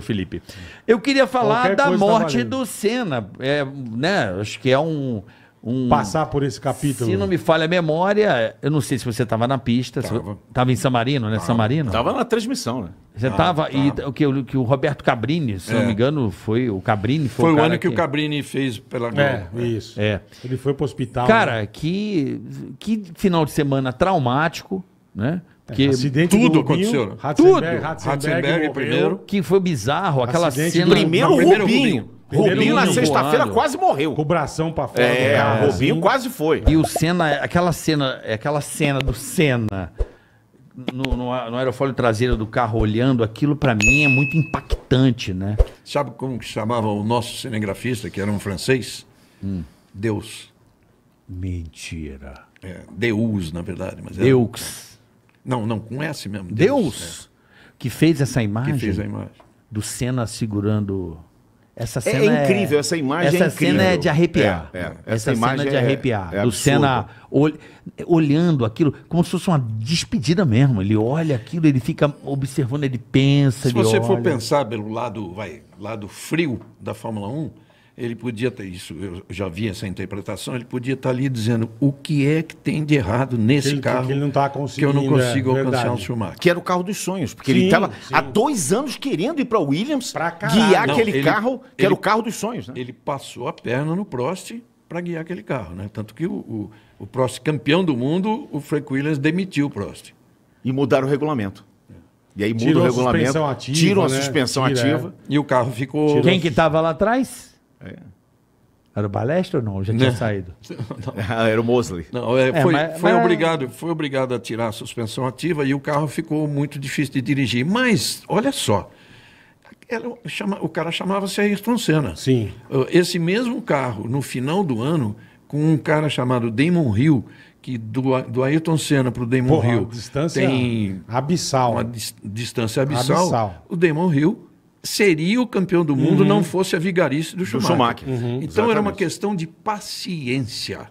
Felipe. Eu queria falar Qualquer da morte tá do Senna. É, né? Acho que é um, um. Passar por esse capítulo. Se não me falha a memória, eu não sei se você estava na pista. Tava. Tava em Samarino, né? Tava. Samarino? Tava na transmissão, né? Você estava. E o que, que o Roberto Cabrini, se é. não me engano, foi. O Cabrini foi. Foi o, o ano que, que, o Cabrini fez pela é, Globo. É, isso. É. Ele foi pro hospital. Cara, né? que, que final de semana traumático, né? Que é, acidente tudo do aconteceu. Né? Rubinho, tudo. Ratzenberg, primeiro. Que foi bizarro, aquela acidente cena. Primeiro, Rubinho. Rubinho, Rubinho na sexta-feira quase morreu. Com o bração pra fora. É, Rubinho assim. quase foi. E o Senna, aquela cena, é aquela cena do Senna no, no, no aerofólio traseiro do carro olhando, aquilo para mim é muito impactante, né? Sabe como que chamava o nosso cinegrafista, que era um francês? Hum. Deus. Mentira. É, Deus, na verdade. Mas era... Não, não, com S mesmo. Deus, Deus é. que fez essa imagem. Que fez a imagem. Do Senna segurando. Essa é cena é, incrível, é... essa imagem essa é incrível. Essa cena é de arrepiar. É, é. essa, essa imagem cena é de é arrepiar. É, do Senna ol... olhando aquilo como se fosse uma despedida mesmo. Ele olha aquilo, ele fica observando, ele pensa. Se ele você olha. for pensar pelo lado, vai, lado frio da Fórmula 1, ele podia ter isso, eu já vi essa interpretação, ele podia estar ali dizendo o que é que tem de errado nesse carro que, ele não tá conseguindo, que eu não é consigo é, alcançar o Schumacher. Que era o carro dos sonhos, porque sim, ele estava há dois anos querendo ir para Williams pra guiar não, aquele ele, carro que era o carro dos sonhos. Né? Ele passou a perna no Prost para guiar aquele carro, né? Tanto que o, o, o, Prost campeão do mundo, o Frank Williams demitiu o Prost. E mudaram o regulamento. E aí muda o regulamento. Ativa, tiram a né? suspensão Tira. ativa. E o carro ficou. Quem que estava lá atrás? É. Era o Balestra ou não? Já tinha não. saído? Não. Era o Mosley. Não, é, é, foi, mas, foi mas... Obrigado, foi obrigado a tirar a suspensão ativa e o carro ficou muito difícil de dirigir. Mas, olha só, chama, o cara chamava-se Ayrton Senna. Sim. Esse mesmo carro, no final do ano, com um cara chamado Damon Hill, que do, do Ayrton Senna para o Damon Porra, Hill distância tem abissal. Uma dis, distância abissal. abissal. O Damon Hill seria o campeão do mundo uhum. não fosse a vigarice do Schumacher. Do Schumacher. Uhum, então exatamente. era uma questão de paciência.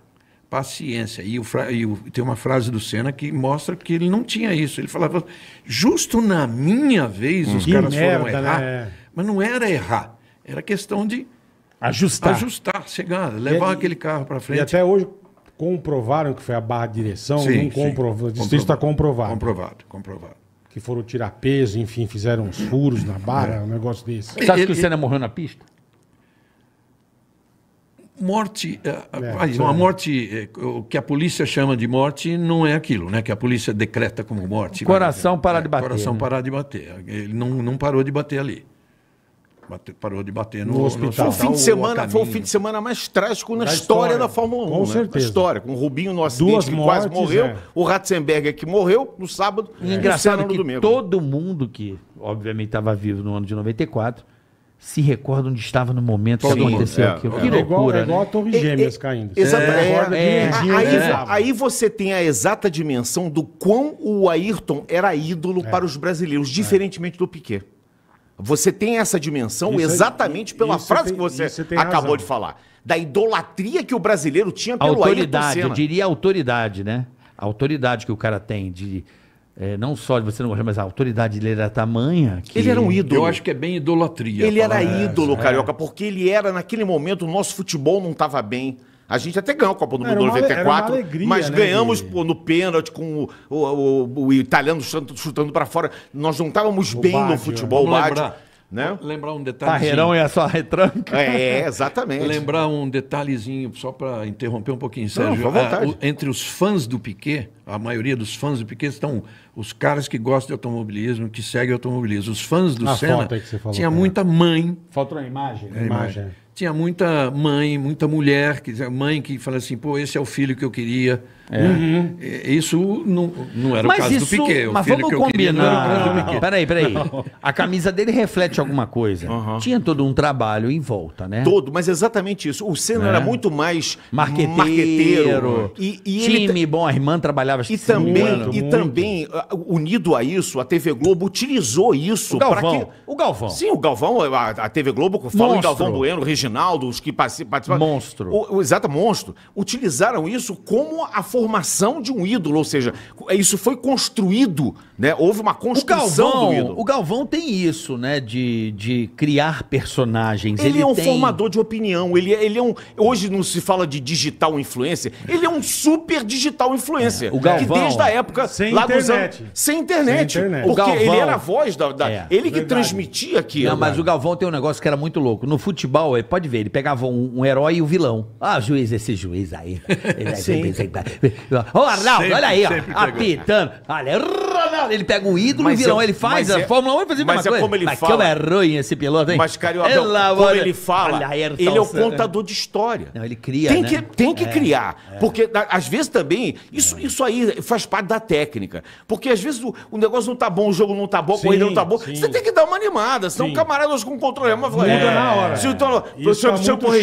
Paciência. E, o, e o, tem uma frase do Senna que mostra que ele não tinha isso. Ele falava, justo na minha vez uhum. os caras merda, foram errar. Né? Mas não era errar, era questão de ajustar, ajustar chegar, levar e, aquele carro para frente. E até hoje comprovaram que foi a barra de direção, sim, não comprovou. Isso está comprovado. Comprovado, comprovado que foram tirar peso, enfim, fizeram uns furos na barra, é. um negócio desse. Você acha que o Senna morreu na pista? morte, é, é, é uma morte, o que a polícia chama de morte não é aquilo, né? Que a polícia decreta como morte. Coração né? parar de bater. Coração né? parar de bater. Ele não, não parou de bater ali. Bate, parou de bater no, no hospital. No foi, o fim de semana, foi o fim de semana mais trágico na, da história, história, da Fórmula 1. Com né? certeza. história, com o Rubinho no acidente Duas que mortes, quase morreu, é. o Ratzenberger que morreu no sábado é. e engraçado no que domingo. todo mundo que, obviamente, estava vivo no ano de 94, se recorda onde estava no momento Todo que aconteceu é, aquilo. É, que é. loucura. É igual, né? igual a Torre é, Gêmeas é, caindo. É, Exatamente. Né? Aí, você tem a exata dimensão do quão o Ayrton era ídolo para os brasileiros, diferentemente do Piquet. Você tem essa dimensão isso exatamente é, pela frase tem, que você acabou razão. de falar. Da idolatria que o brasileiro tinha pelo Autoridade, eu diria autoridade, né? A autoridade que o cara tem de. É, não só de você não gostar, mas a autoridade dele era tamanha. Que... Ele era um ídolo. Eu acho que é bem idolatria. Ele era é, ídolo, Carioca, porque ele era, naquele momento, o nosso futebol não estava bem. A gente até ganhou a Copa do Mundo em 94, alegria, mas né, ganhamos de... pô, no pênalti com o, o, o, o italiano chutando, chutando para fora. Nós não estávamos bem no futebol, Bádio. Né? Lembrar um detalhezinho. Carreirão é a sua retranca. É, exatamente. Lembrar um detalhezinho, só para interromper um pouquinho, Sérgio. Não, a, ah, o, entre os fãs do Piquet, a maioria dos fãs do Piquet estão os caras que gostam de automobilismo, que seguem automobilismo. Os fãs do a Senna, que você falou, tinha é. muita mãe. Faltou a imagem? A né? é, imagem. imagem tinha muita mãe, muita mulher, que mãe que fala assim, pô, esse é o filho que eu queria. É. Uhum. uhum. É, isso não, não era mas o caso isso, do Piquet. mas vamos combinar. Peraí, peraí. A camisa dele reflete alguma coisa. Uhum. Tinha todo um trabalho em volta, né? Todo, mas exatamente isso. O Senna é. era muito mais marqueteiro. marqueteiro. E, e Time, ele... bom, a irmã trabalhava e também muito, E também, uh, unido a isso, a TV Globo utilizou isso. O Galvão. Que... O Galvão. Sim, o Galvão, a, TV Globo, fala em Galvão Bueno, Reginaldo. Reginaldo, os que participaram. Monstro. O, o, exato, monstro. Utilizaram isso como a formação de um ídolo, ou seja, isso foi construído, né? Houve uma construção o Galvão, do ídolo. O Galvão tem isso, né? De, de criar personagens. Ele, é ele é um tem... formador de opinião. Ele, é, ele é um. Hoje não se fala de digital influencer. Ele é um super digital influencer. É, o Galvão. Que desde a época. Sem internet. Anos, sem internet. Sem internet. Porque Galvão, ele era a voz da. da é, ele que verdade. transmitia aquilo. Não, mas o Galvão tem um negócio que era muito louco. No futebol, é pode ver, ele pegava um, um herói e o um vilão. Ah, juiz, esse juiz aí. Ô, Arnaldo, olha aí, ó. Apitando. Olha, cara, ele pega um ídolo, mas é o vilão, ele faz a é, Fórmula 1 e faz a mesma mas é coisa. É como ele mas fala, como é ruim esse piloto, hein? Mas, cario Abel, Ela, como olha, ele fala, olha, ele é o contador de história. Não, ele cria, Tem né? que, tem que é, criar, é. porque às vezes também, isso, isso aí faz parte da técnica, porque às vezes o, o negócio não tá bom, o jogo não tá bom, a corrida não tá boa, sim. você tem que dar uma animada, senão sim. um camarada hoje com um controle é fala, muda na hora. Se, o se, é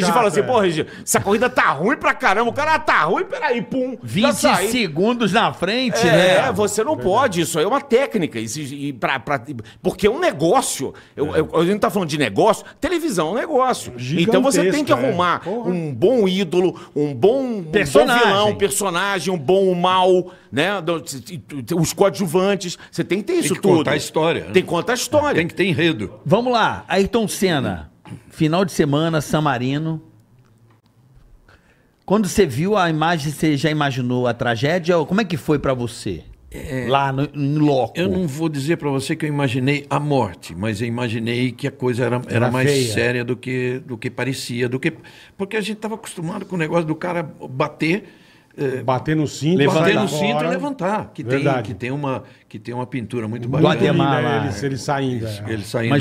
se fala assim, pô, Regi, essa corrida tá ruim pra caramba, o cara ah, tá ruim, peraí, pum. 20 segundos na frente, né? É, você não pode, isso aí é uma uma técnica. E, e pra, pra, porque é um negócio. Eu, é. eu, a gente tá falando de negócio, televisão é um negócio. Gigantesco, então você tem que é. arrumar é. um bom ídolo, um bom, personagem. um bom vilão, um personagem, um bom, um mal, né? Os coadjuvantes. Você tem que ter isso tem que tudo. Contar a história. Tem que contar a história. Tem que ter enredo. Vamos lá, Ayrton Senna. Final de semana, San Marino. Quando você viu a imagem, você já imaginou a tragédia? Ou como é que foi para você? É, lá no, em loco. Eu não vou dizer para você que eu imaginei a morte, mas eu imaginei que a coisa era, era, era mais feia. séria do que, do que parecia. do que Porque a gente estava acostumado com o negócio do cara bater. É, bater no cinto, no cinto fora. e levantar, que tem, que tem uma que tem uma pintura muito bacana. É, é. Do Ademar, né? ele, ele, saindo, é. ele saindo uma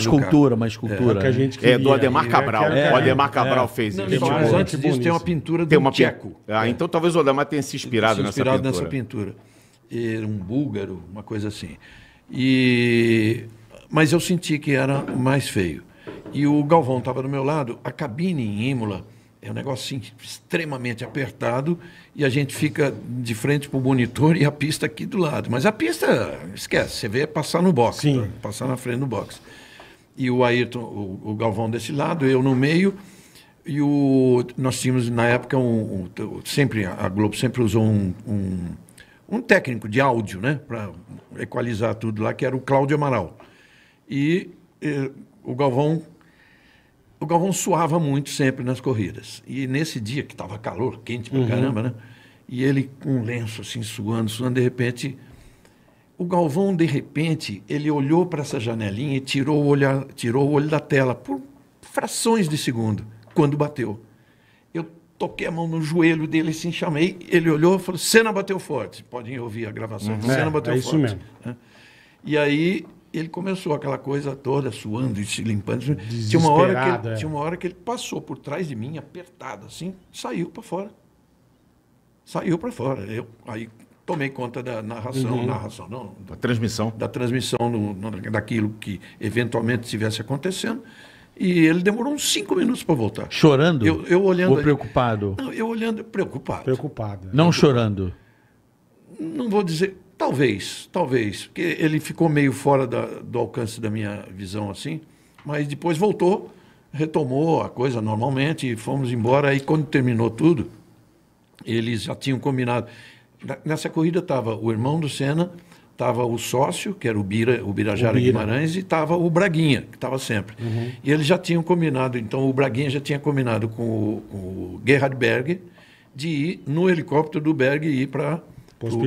escultura, É, que a gente queria, é do Ademar é, Cabral. o Ademar Cabral fez não, isso. Mas antes disso tem uma pintura do tem uma Tcheco. Ah, então talvez o Ademar tenha se inspirado, se inspirado nessa, pintura. nessa pintura era um búlgaro, uma coisa assim. E mas eu senti que era mais feio. E o Galvão estava do meu lado, a cabine em Imola é um negócio assim, extremamente apertado e a gente fica de frente para o monitor e a pista aqui do lado. Mas a pista, esquece, você vê passar no box, tá? passar na frente do box. E o Ayrton, o, o, Galvão desse lado, eu no meio. E o, nós tínhamos na época um, um sempre a Globo sempre usou um, um um técnico de áudio, né, para equalizar tudo lá, que era o Cláudio Amaral. E eh, o Galvão o Galvão suava muito sempre nas corridas. E nesse dia que estava calor, quente pra uhum. caramba, né? E ele com um lenço assim suando, suando, de repente o Galvão de repente ele olhou para essa janelinha e tirou o olhar, tirou o olho da tela por frações de segundo quando bateu toquei a mão no joelho dele, assim, chamei. Ele olhou e falou: Cena bateu forte. Podem ouvir a gravação. Uhum. Cena é, bateu é, é forte. Isso mesmo. É. E aí ele começou aquela coisa toda, suando e se limpando. Assim. Tinha uma, hora que ele, é. tinha uma hora que ele passou por trás de mim, apertado assim, saiu para fora. Saiu para fora. Eu, aí tomei conta da narração, uhum. narração não, da transmissão, da transmissão no, no, daquilo que eventualmente estivesse acontecendo. E ele demorou uns cinco minutos para voltar. Chorando? Eu, eu olhando. Ou preocupado? Não, eu olhando, preocupado. Preocupado. Né? Não chorando? Não vou dizer. Talvez, talvez. Porque ele ficou meio fora da, do alcance da minha visão assim. Mas depois voltou, retomou a coisa normalmente e fomos embora. Aí quando terminou tudo, eles já tinham combinado. Nessa corrida estava o irmão do Senna, Estava o sócio, que era o, Bira, o Birajara o Bira. Guimarães, e estava o Braguinha, que estava sempre. Uhum. E eles já tinham combinado, então o Braguinha já tinha combinado com o, o Gerhard Berg de ir no helicóptero do Berg e ir para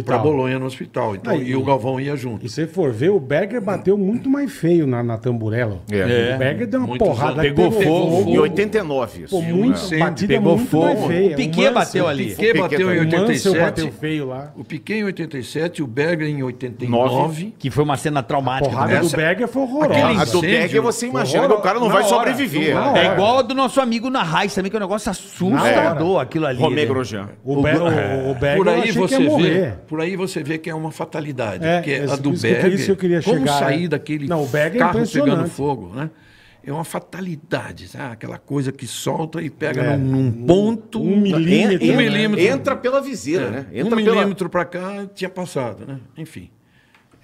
para Bolonha no hospital. Então, Não, e, o Galvão ia junto. E se for ver, o Berger bateu muito mais feio na, na tamburela. É. O é. Berger deu uma Muitos porrada. Pegou, pegou fogo, fogo. Em 89. Isso. muito, né? batida pegou muito fogo. mais feia. O Piquet bateu ali. O Piquet bateu em 87. O bateu feio lá. O Piquet em 87 e o Berger em 89. que foi uma cena traumática. A porrada do Berger foi horrorosa. A do Berger você imagina que o cara não vai hora, sobreviver. É, é igual a do nosso amigo na Raiz também, que é um negócio assustador aquilo ali. Romeu né? Grosjean. O Berger, por aí você vê por aí você vê que é uma fatalidade. É, porque é, a do Berger, que eu como chegar, sair daquele não, é carro é pegando fogo, né? É uma fatalidade, sabe? aquela coisa que solta e pega é, num, ponto. Um, milímetro. É, um milímetro. Né? Entra pela viseira, né? Entra um milímetro pela... para cá, tinha passado, né? Enfim.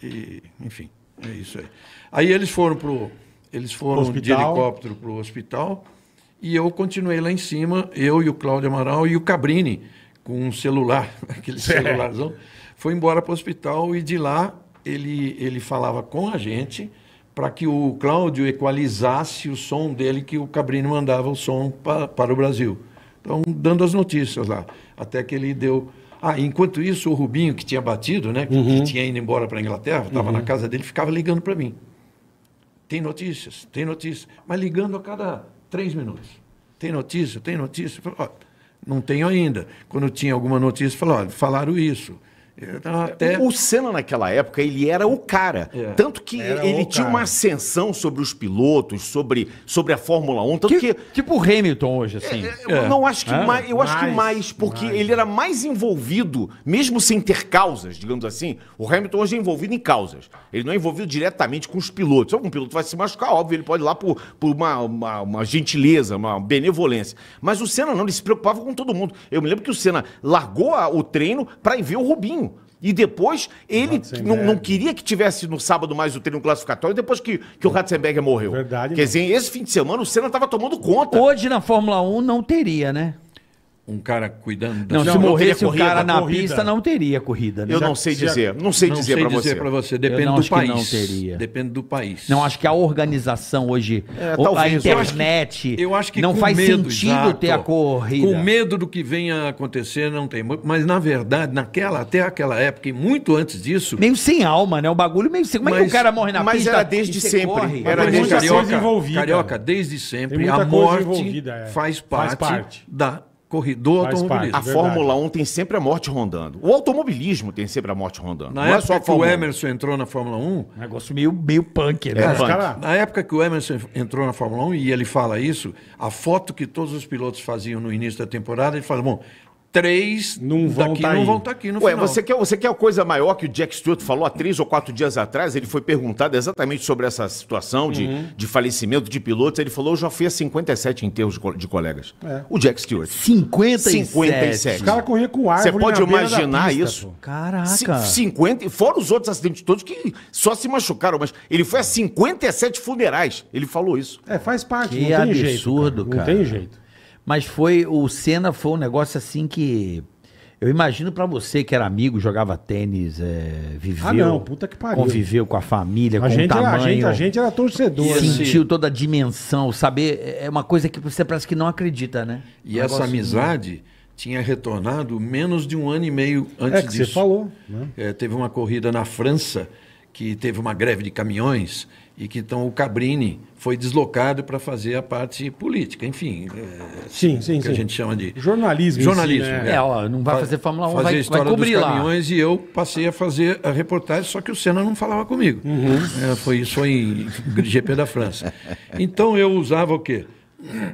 E, enfim, é isso aí. Aí eles foram pro. Eles foram de helicóptero para o hospital e eu continuei lá em cima, eu e o Cláudio Amaral e o Cabrini com um celular, aquele celularzão, foi embora para o hospital e de lá ele, ele falava com a gente para que o Cláudio equalizasse o som dele, que o Cabrini mandava o som pa, para o Brasil. Então, dando as notícias lá. Até que ele deu. Ah, enquanto isso, o Rubinho, que tinha batido, né? Que, uhum. que tinha ido embora para a Inglaterra, estava uhum. na casa dele, ficava ligando para mim. Tem notícias, tem notícias. Mas ligando a cada três minutos. Tem notícia, tem notícia. Eu falei, ó, não tenho ainda. Quando tinha alguma notícia, falava, falaram isso. Então, até... O Senna naquela época, ele era o cara. É. Tanto que era ele tinha cara. uma ascensão sobre os pilotos, sobre, sobre a Fórmula 1. Tanto que, que... Tipo o Hamilton hoje, assim. É, é. é. Não, acho que é? mais, eu mais, acho que mais, porque mais. ele era mais envolvido, mesmo sem ter causas, digamos assim. O Hamilton hoje é envolvido em causas. Ele não é envolvido diretamente com os pilotos. Se algum piloto vai se machucar, óbvio, ele pode ir lá por, por uma, uma, uma gentileza, uma benevolência. Mas o Senna não, ele se preocupava com todo mundo. Eu me lembro que o Senna largou a, o treino para ir ver o Rubinho. E depois, ele não, não, queria que tivesse no sábado mais o treino classificatório, depois que, que o Ratzenberger morreu. Verdade. Quer dizer, esse fim de semana o Senna estava tomando conta. Hoje na Fórmula 1 não teria, né? um cara cuidando da Não, se morresse o cara na corrida. pista, não teria corrida. Né? Eu não sei dizer. Não sei não dizer para você. Pra você. Depende do país. não teria. Depende do país. Não, acho que a organização hoje, é, a internet, eu acho que, eu acho que não faz medo, sentido exato, ter a corrida. Com medo do que venha a acontecer, não tem. Mas, na verdade, naquela, até aquela época e muito antes disso... Meio sem alma, né? O bagulho meio sem... Como mas, é que o cara morre na mas pista Mas era desde sempre. Era desde carioca, carioca, desde sempre, a morte é. faz parte da corredor Faz automobilista. Parte, a verdade. Fórmula 1 tem sempre a morte rondando. O automobilismo tem sempre a morte rondando. Na não é época é que o Emerson entrou na Fórmula 1... Um negócio meio, meio punk, né? É, punk. na época que o Emerson entrou na Fórmula 1, e ele fala isso, a foto que todos os pilotos faziam no início da temporada, ele fala, bom, três não vão daqui, tá não vão estar tá aqui no Ué, final. Você quer, você quer a coisa maior que o Jack Stewart falou há três ou quatro dias atrás? Ele foi perguntado exatamente sobre essa situação de, uhum. de falecimento de pilotos. Ele falou, eu já fui a 57 enterros de colegas. É. O Jack Stewart. 57? 57. Os caras corriam com árvore Você pode imaginar pista, isso? Pô. Caraca. 50, fora os outros acidentes todos que só se machucaram, mas ele foi a 57 funerais. Ele falou isso. É, faz parte. Que não tem absurdo, jeito, cara. Não tem jeito. Mas foi. O Senna foi um negócio assim que. Eu imagino para você que era amigo, jogava tênis, é, viveu. Ah, não, puta que pariu. Conviveu com a família, a com gente, o tamanho. Era, a, gente, a gente era torcedor. sentiu toda a dimensão, saber. É, é uma coisa que você parece que não acredita, né? E um essa amizade de... tinha retornado menos de um ano e meio é antes é que disso. Você falou. Né? É, teve uma corrida na França que teve uma greve de caminhões e que então o Cabrini foi deslocado para fazer a parte política, enfim. É, sim, sim, que sim. a gente chama de jornalismo. Jornalismo. Si, né? é. é, ó, não vai fazer Fórmula 1, fazer vai, história vai cobrir dos caminhões lá. e eu passei a fazer a reportagem, só que o Senna não falava comigo. Uhum. É, foi isso em GP da França. Então eu usava o quê?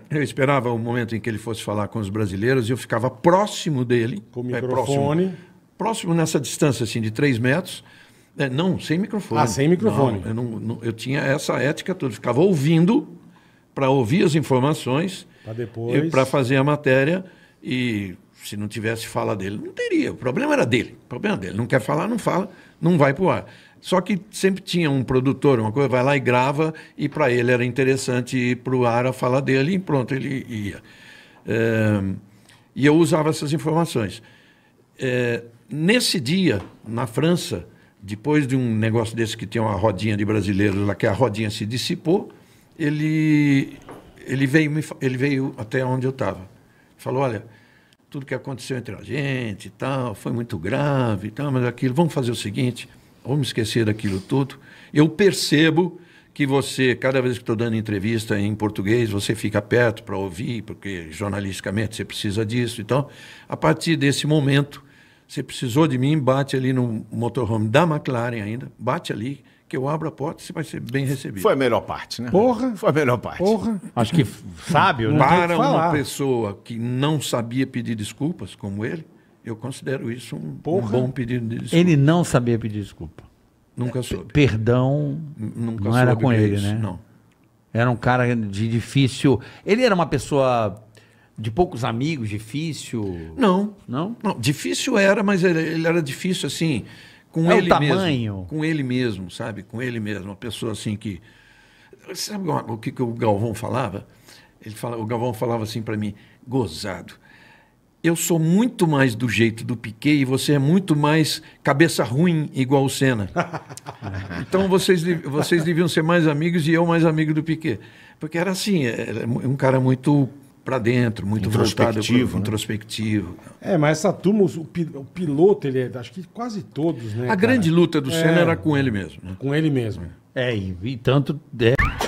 Eu esperava o momento em que ele fosse falar com os brasileiros e eu ficava próximo dele. Com o é, microfone. Próximo, próximo nessa distância assim de 3 metros é, não, sem microfone. Ah, sem microfone. Não, eu, não, não, eu tinha essa ética toda. Ficava ouvindo para ouvir as informações. Para depois. Para fazer a matéria. E se não tivesse fala dele, não teria. O problema era dele. O problema é dele. Não quer falar, não fala, não vai para o ar. Só que sempre tinha um produtor, uma coisa, vai lá e grava, e para ele era interessante ir para o ar a fala dele, e pronto, ele ia. É, e eu usava essas informações. É, nesse dia, na França, depois de um negócio desse que tem uma rodinha de brasileiros lá, que a rodinha se dissipou, ele, ele, veio, ele veio até onde eu estava. Falou, olha, tudo que aconteceu entre a gente e tal, foi muito grave e tal, mas aquilo, vamos fazer o seguinte, vamos esquecer daquilo tudo. Eu percebo que você, cada vez que estou dando entrevista em português, você fica perto para ouvir, porque jornalisticamente você precisa disso. Então, a partir desse momento, você precisou de mim, bate ali no motorhome da McLaren ainda, bate ali, que eu abro a porta, e você vai ser bem recebido. Foi a melhor parte, né? Porra. Foi a melhor parte. Porra. Acho que sábio, né? Para uma pessoa que não sabia pedir desculpas, como ele, eu considero isso um, bom pedido de desculpa. Ele não sabia pedir desculpa. Nunca soube. Perdão Nunca não era com ele, isso, né? Não. Era um cara de difícil. Ele era uma pessoa de poucos amigos, difícil? Não. Não? não difícil era, mas ele, ele, era difícil assim, com é ele o tamanho. mesmo. Com ele mesmo, sabe? Com ele mesmo. Uma pessoa assim que. Sabe o que, que o Galvão falava? Ele fala, o Galvão falava assim para mim, gozado. Eu sou muito mais do jeito do Piquet e você é muito mais cabeça ruim igual o Senna. então vocês, vocês deviam ser mais amigos e eu mais amigo do Piquet. Porque era assim, era é, é um cara muito para dentro, muito voltado né? introspectivo. É, mas essa turma, o, piloto, ele é, acho que quase todos, né? A cara? grande luta do é, Senna era com ele mesmo. Né? Com ele mesmo. É, e, e tanto. É...